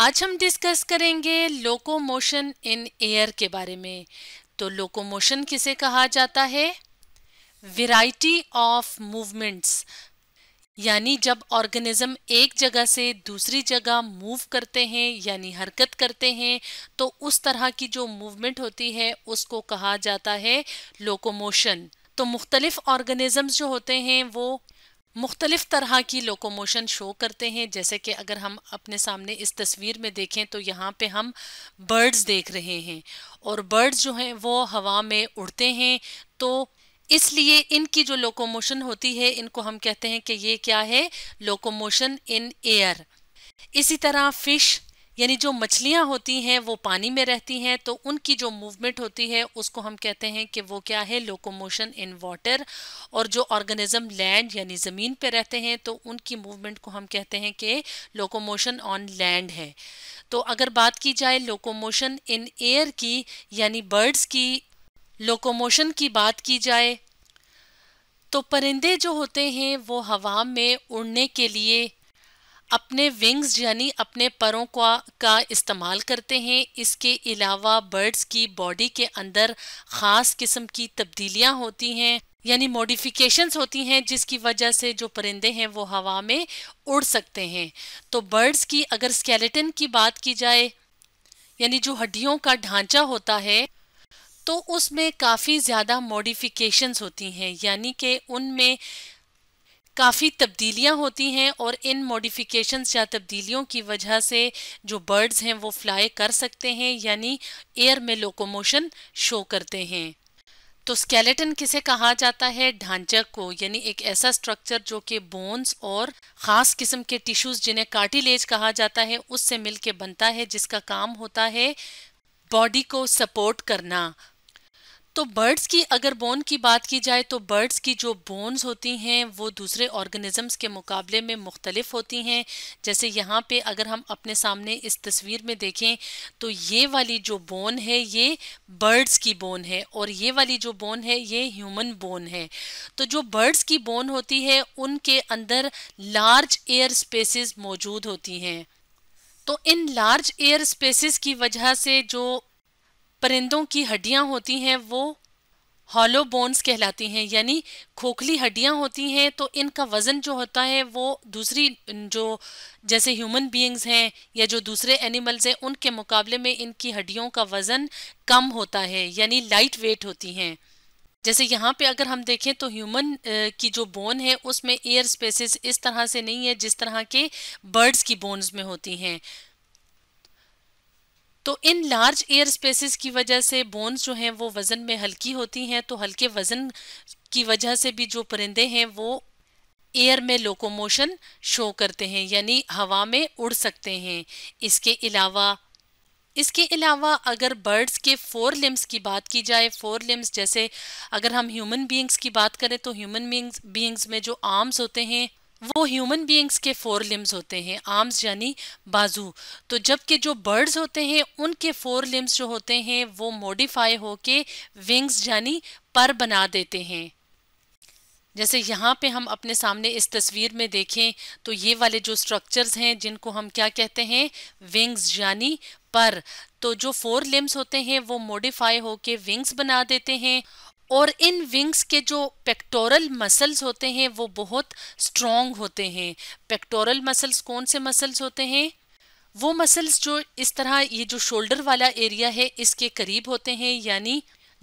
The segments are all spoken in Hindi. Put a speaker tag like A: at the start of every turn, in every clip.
A: आज हम डिस्कस करेंगे लोकोमोशन इन एयर के बारे में तो लोकोमोशन किसे कहा जाता है वैरायटी ऑफ मूवमेंट्स यानी जब ऑर्गेनिज्म एक जगह से दूसरी जगह मूव करते हैं यानी हरकत करते हैं तो उस तरह की जो मूवमेंट होती है उसको कहा जाता है लोकोमोशन तो मुख्तलिफ ऑर्गेनिजम्स जो होते हैं वो मुख्तलिफ तरह की लोकोमोशन शो करते हैं जैसे कि अगर हम अपने सामने इस तस्वीर में देखें तो यहाँ पे हम बर्ड्स देख रहे हैं और बर्ड्स जो हैं वो हवा में उड़ते हैं तो इसलिए इनकी जो लोकोमोशन होती है इनको हम कहते हैं कि ये क्या है लोकोमोशन इन एयर इसी तरह फिश यानी जो मछलियाँ होती हैं वो पानी में रहती हैं तो उनकी जो मूवमेंट होती है उसको हम कहते हैं कि वो क्या है लोकोमोशन इन वाटर और जो ऑर्गेनिज्म लैंड यानी ज़मीन पे रहते हैं तो उनकी मूवमेंट को हम कहते हैं कि लोकोमोशन ऑन लैंड है तो अगर बात की जाए लोकोमोशन इन एयर की यानी बर्ड्स की लोकोमोशन की बात की जाए तो परिंदे जो होते हैं वो हवा में उड़ने के लिए अपने विंग्स यानी अपने परों का का इस्तेमाल करते हैं इसके अलावा बर्ड्स की बॉडी के अंदर ख़ास किस्म की तब्दीलियां होती हैं यानी मॉडिफिकेशंस होती हैं जिसकी वजह से जो परिंदे हैं वो हवा में उड़ सकते हैं तो बर्ड्स की अगर स्केलेटन की बात की जाए यानी जो हड्डियों का ढांचा होता है तो उसमें काफ़ी ज़्यादा मॉडिफिकेशंस होती हैं यानी कि उनमें काफ़ी तब्दीलियां होती हैं और इन मॉडिफिकेशंस या तब्दीलियों की वजह से जो बर्ड्स हैं वो फ्लाई कर सकते हैं यानी एयर में लोकोमोशन शो करते हैं तो स्केलेटन किसे कहा जाता है ढांचा को यानी एक ऐसा स्ट्रक्चर जो कि बोन्स और ख़ास किस्म के टिश्यूज़ जिन्हें कार्टिलेज कहा जाता है उससे मिलके बनता है जिसका काम होता है बॉडी को सपोर्ट करना तो बर्ड्स की अगर बोन की बात की जाए तो बर्ड्स की जो बोन्स होती हैं वो दूसरे ऑर्गेनिज़म्स के मुकाबले में मुख्तलिफ होती हैं जैसे यहाँ पे अगर हम अपने सामने इस तस्वीर में देखें तो ये वाली जो बोन है ये बर्ड्स की बोन है और ये वाली जो बोन है ये ह्यूमन बोन है तो जो बर्ड्स की बोन होती है उनके अंदर लार्ज एयर स्पेसिस मौजूद होती हैं तो इन लार्ज एयर स्पेसिस की वजह से जो परिंदों की हड्डियां होती हैं वो हॉलो बोन्स कहलाती हैं यानी खोखली हड्डियां होती हैं तो इनका वज़न जो होता है वो दूसरी जो जैसे ह्यूमन बीइंग्स हैं या जो दूसरे एनिमल्स हैं उनके मुकाबले में इनकी हड्डियों का वज़न कम होता है यानी लाइट वेट होती हैं जैसे यहाँ पे अगर हम देखें तो ह्यूमन की जो बोन है उसमें एयर स्पेसिस इस तरह से नहीं है जिस तरह के बर्ड्स की बोन्स में होती हैं तो इन लार्ज एयर स्पेसिस की वजह से बोन्स जो हैं वो वज़न में हल्की होती हैं तो हल्के वज़न की वजह से भी जो परिंदे हैं वो एयर में लोकोमोशन शो करते हैं यानी हवा में उड़ सकते हैं इसके अलावा इसके अलावा अगर बर्ड्स के फोर लिम्स की बात की जाए फोर लिम्स जैसे अगर हम ह्यूमन बींग्स की बात करें तो ह्यूमन बींग्स बींग्स में जो आर्म्स होते हैं वो ह्यूमन बीइंग्स के फोर लिम्स होते हैं आर्म्स यानी बाजू तो जबकि जो बर्ड्स होते हैं उनके फोर लिम्स जो होते हैं वो मॉडिफाई होके विंग्स यानी पर बना देते हैं जैसे यहाँ पे हम अपने सामने इस तस्वीर में देखें तो ये वाले जो स्ट्रक्चर्स हैं जिनको हम क्या कहते हैं विंग्स यानी पर तो जो फोर लिम्स होते हैं वो मॉडिफाई होके विंग्स बना देते हैं और इन विंग्स के जो पेक्टोरल मसल्स होते हैं वो बहुत स्ट्रॉन्ग होते हैं पेक्टोरल मसल्स कौन से मसल्स होते हैं वो मसल्स जो इस तरह ये जो शोल्डर वाला एरिया है इसके करीब होते हैं यानी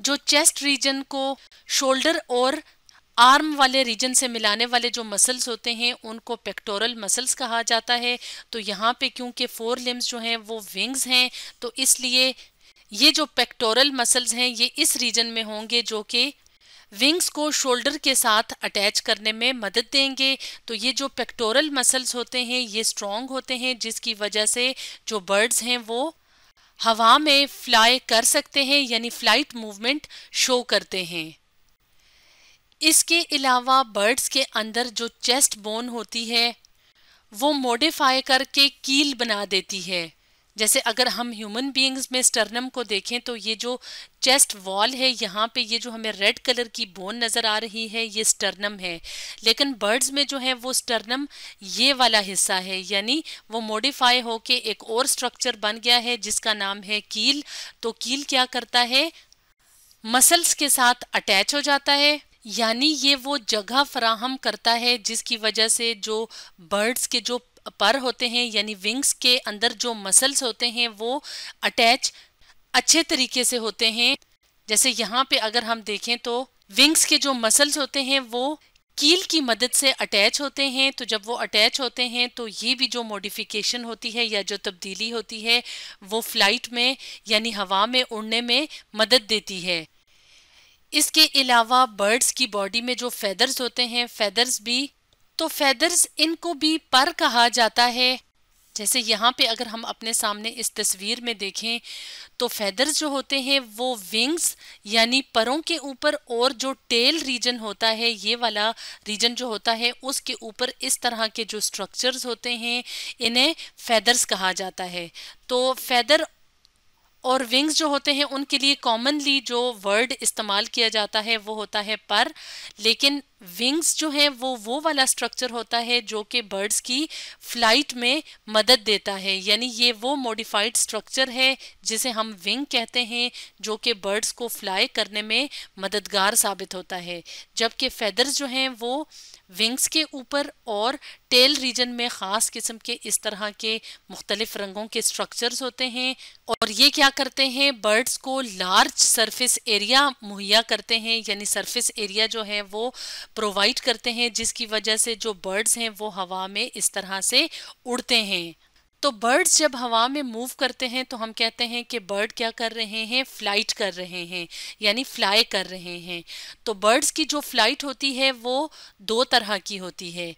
A: जो चेस्ट रीजन को शोल्डर और आर्म वाले रीजन से मिलाने वाले जो मसल्स होते हैं उनको पेक्टोरल मसल्स कहा जाता है तो यहाँ पे क्योंकि फोर लिम्स जो हैं वो विंग्स हैं तो इसलिए ये जो पेक्टोरल मसल्स हैं ये इस रीजन में होंगे जो कि विंग्स को शोल्डर के साथ अटैच करने में मदद देंगे तो ये जो पेक्टोरल मसल्स होते हैं ये स्ट्रॉन्ग होते हैं जिसकी वजह से जो बर्ड्स हैं वो हवा में फ्लाई कर सकते हैं यानी फ्लाइट मूवमेंट शो करते हैं इसके अलावा बर्ड्स के अंदर जो चेस्ट बोन होती है वो मोडिफाई करके कील बना देती है जैसे अगर हम ह्यूमन बीइंग्स में स्टर्नम को देखें तो ये जो चेस्ट वॉल है यहाँ पे ये जो हमें रेड कलर की बोन नज़र आ रही है ये स्टर्नम है लेकिन बर्ड्स में जो है वो स्टर्नम ये वाला हिस्सा है यानी वो मॉडिफाई होके एक और स्ट्रक्चर बन गया है जिसका नाम है कील तो कील क्या करता है मसल्स के साथ अटैच हो जाता है यानी ये वो जगह फराहम करता है जिसकी वजह से जो बर्ड्स के जो पर होते हैं यानी विंग्स के अंदर जो मसल्स होते हैं वो अटैच अच्छे तरीके से होते हैं जैसे यहाँ पे अगर हम देखें तो विंग्स के जो मसल्स होते हैं वो कील की मदद से अटैच होते हैं तो जब वो अटैच होते हैं तो ये भी जो मॉडिफिकेशन होती है या जो तब्दीली होती है वो फ्लाइट में यानी हवा में उड़ने में मदद देती है इसके अलावा बर्ड्स की बॉडी में जो फैदर्स होते हैं फैदर्स भी तो फैदर्स इनको भी पर कहा जाता है जैसे यहाँ पे अगर हम अपने सामने इस तस्वीर में देखें तो फैदर्स जो होते हैं वो विंग्स यानी परों के ऊपर और जो टेल रीजन होता है ये वाला रीजन जो होता है उसके ऊपर इस तरह के जो स्ट्रक्चर्स होते हैं इन्हें फैदर्स कहा जाता है तो फैदर और विंग्स जो होते हैं उनके लिए कॉमनली जो वर्ड इस्तेमाल किया जाता है वो होता है पर लेकिन विंग्स जो है वो वो वाला स्ट्रक्चर होता है जो कि बर्ड्स की फ्लाइट में मदद देता है यानी ये वो मॉडिफाइड स्ट्रक्चर है जिसे हम विंग कहते हैं जो कि बर्ड्स को फ्लाई करने में मददगार साबित होता है जबकि फेदर्स जो हैं वो विंग्स के ऊपर और टेल रीजन में ख़ास किस्म के इस तरह के मुख्तलिफ रंगों के स्ट्रक्चर्स होते हैं और ये क्या करते हैं बर्ड्स को लार्ज सरफेस एरिया मुहैया करते हैं यानी सरफेस एरिया जो है वो प्रोवाइड करते हैं जिसकी वजह से जो बर्ड्स हैं वो हवा में इस तरह से उड़ते हैं तो बर्ड्स जब हवा में मूव करते हैं तो हम कहते हैं कि बर्ड क्या कर रहे हैं फ्लाइट कर रहे हैं यानी फ्लाई कर रहे हैं तो बर्ड्स की जो फ्लाइट होती है वो दो तरह की होती है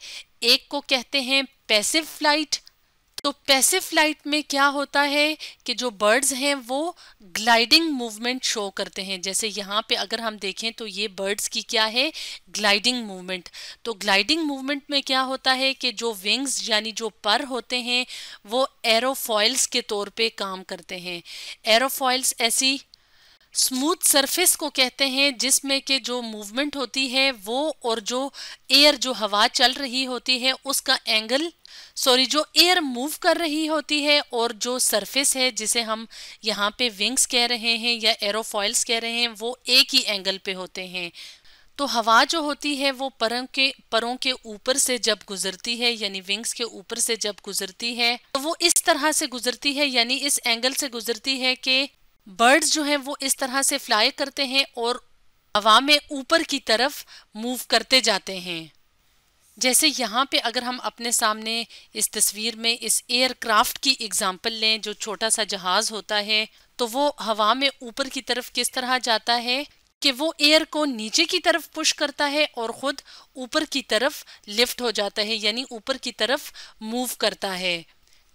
A: एक को कहते हैं पैसिव फ्लाइट तो पैसिव फ्लाइट में क्या होता है कि जो बर्ड्स हैं वो ग्लाइडिंग मूवमेंट शो करते हैं जैसे यहाँ पे अगर हम देखें तो ये बर्ड्स की क्या है ग्लाइडिंग मूवमेंट तो ग्लाइडिंग मूवमेंट में क्या होता है कि जो विंग्स यानी जो पर होते हैं वो एरोफॉइल्स के तौर पे काम करते हैं एरोफॉइल्स ऐसी स्मूथ सरफेस को कहते हैं जिसमें के जो मूवमेंट होती है वो और जो एयर जो हवा चल रही होती है उसका एंगल सॉरी जो एयर मूव कर रही होती है और जो सरफेस है जिसे हम यहाँ पे विंग्स कह रहे हैं या एरोफॉइल्स कह रहे हैं वो एक ही एंगल पे होते हैं तो हवा जो होती है वो परों के परों के ऊपर से जब गुजरती है यानी विंग्स के ऊपर से जब गुजरती है तो वो इस तरह से गुजरती है यानी इस एंगल से गुजरती है कि बर्ड्स जो हैं वो इस तरह से फ्लाई करते हैं और हवा में ऊपर की तरफ मूव करते जाते हैं जैसे यहाँ पे अगर हम अपने सामने इस तस्वीर में इस एयरक्राफ्ट की एग्जाम्पल लें जो छोटा सा जहाज़ होता है तो वो हवा में ऊपर की तरफ किस तरह जाता है कि वो एयर को नीचे की तरफ पुश करता है और ख़ुद ऊपर की तरफ लिफ्ट हो जाता है यानी ऊपर की तरफ मूव करता है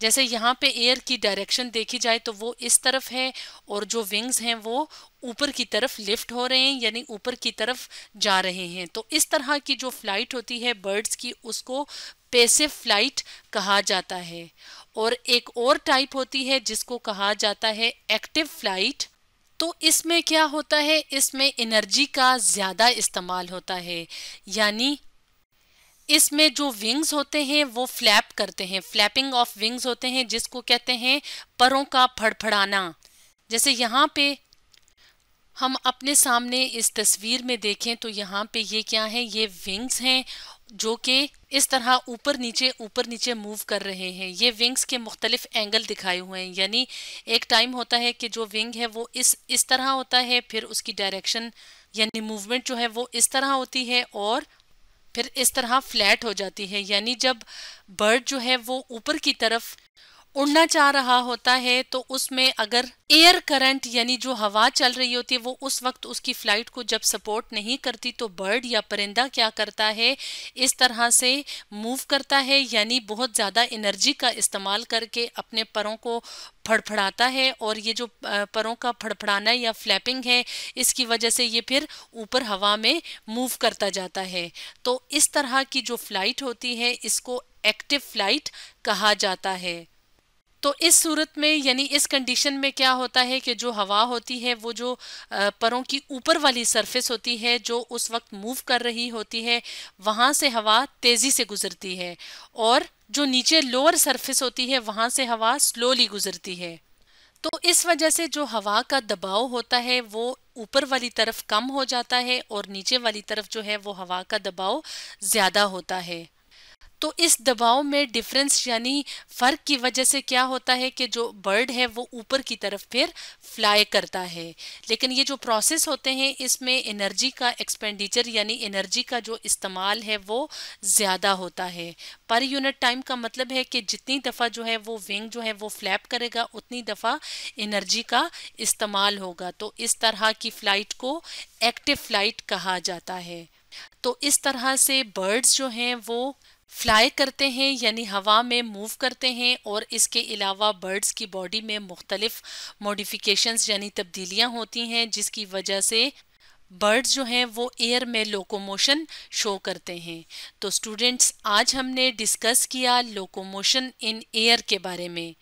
A: जैसे यहाँ पे एयर की डायरेक्शन देखी जाए तो वो इस तरफ है और जो विंग्स हैं वो ऊपर की तरफ लिफ्ट हो रहे हैं यानी ऊपर की तरफ जा रहे हैं तो इस तरह की जो फ्लाइट होती है बर्ड्स की उसको पेसिव फ्लाइट कहा जाता है और एक और टाइप होती है जिसको कहा जाता है एक्टिव फ्लाइट तो इसमें क्या होता है इसमें एनर्जी का ज़्यादा इस्तेमाल होता है यानी इसमें जो विंग्स होते हैं वो फ्लैप करते हैं फ्लैपिंग ऑफ विंग्स होते हैं जिसको कहते हैं परों का फड़फड़ाना जैसे यहाँ पे हम अपने सामने इस तस्वीर में देखें तो यहाँ पे ये क्या है ये विंग्स हैं जो कि इस तरह ऊपर नीचे ऊपर नीचे मूव कर रहे हैं ये विंग्स के मुख्तलिफ एंगल दिखाए हुए हैं यानी एक टाइम होता है कि जो विंग है वो इस इस तरह होता है फिर उसकी डायरेक्शन यानी मूवमेंट जो है वो इस तरह होती है और फिर इस तरह फ्लैट हो जाती है यानी जब बर्ड जो है वो ऊपर की तरफ उड़ना चाह रहा होता है तो उसमें अगर एयर करंट यानी जो हवा चल रही होती है वो उस वक्त उसकी फ्लाइट को जब सपोर्ट नहीं करती तो बर्ड या परिंदा क्या करता है इस तरह से मूव करता है यानी बहुत ज़्यादा एनर्जी का इस्तेमाल करके अपने परों को फड़फड़ाता है और ये जो परों का फड़फड़ाना या फ्लैपिंग है इसकी वजह से ये फिर ऊपर हवा में मूव करता जाता है तो इस तरह की जो फ्लाइट होती है इसको एक्टिव फ्लाइट कहा जाता है तो इस सूरत में यानी इस कंडीशन में क्या होता है कि जो हवा होती है वो जो परों की ऊपर वाली सरफेस होती है जो उस वक्त मूव कर रही होती है वहाँ से हवा तेज़ी से गुजरती है और जो नीचे लोअर सरफेस होती है वहाँ से हवा स्लोली गुजरती है तो इस वजह से जो हवा का दबाव होता है वो ऊपर वाली तरफ कम हो जाता है और नीचे वाली तरफ जो है वो हवा का दबाव ज़्यादा होता है तो इस दबाव में डिफरेंस यानी फ़र्क की वजह से क्या होता है कि जो बर्ड है वो ऊपर की तरफ फिर फ्लाई करता है लेकिन ये जो प्रोसेस होते हैं इसमें एनर्जी का एक्सपेंडिचर यानी एनर्जी का जो इस्तेमाल है वो ज़्यादा होता है पर यूनिट टाइम का मतलब है कि जितनी दफ़ा जो है वो विंग जो है वो फ्लैप करेगा उतनी दफ़ा एनर्जी का इस्तेमाल होगा तो इस तरह की फ़्लाइट को एक्टिव फ़्लाइट कहा जाता है तो इस तरह से बर्ड्स जो हैं वो फ्लाई करते हैं यानी हवा में मूव करते हैं और इसके अलावा बर्ड्स की बॉडी में मुख्तलिफ मॉडिफिकेशंस यानी तब्दीलियाँ होती हैं जिसकी वजह से बर्ड्स जो हैं वो एयर में लोकोमोशन शो करते हैं तो स्टूडेंट्स आज हमने डिस्कस किया लोकोमोशन इन एयर के बारे में